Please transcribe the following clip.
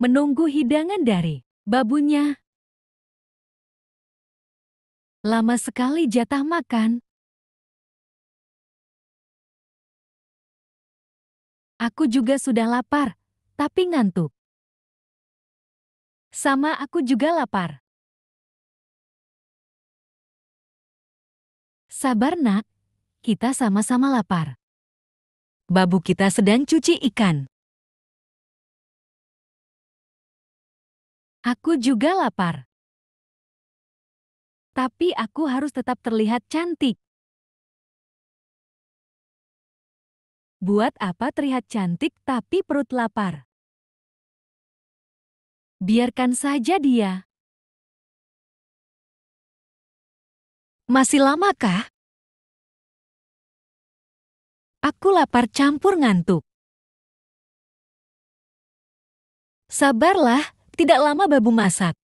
menunggu hidangan dari babunya. Lama sekali jatah makan. Aku juga sudah lapar, tapi ngantuk. Sama aku juga lapar. Sabar nak, kita sama-sama lapar. Babu kita sedang cuci ikan. Aku juga lapar. Tapi aku harus tetap terlihat cantik. Buat apa terlihat cantik tapi perut lapar? Biarkan saja dia. Masih lama kah? Aku lapar campur ngantuk. Sabarlah, tidak lama Babu masak,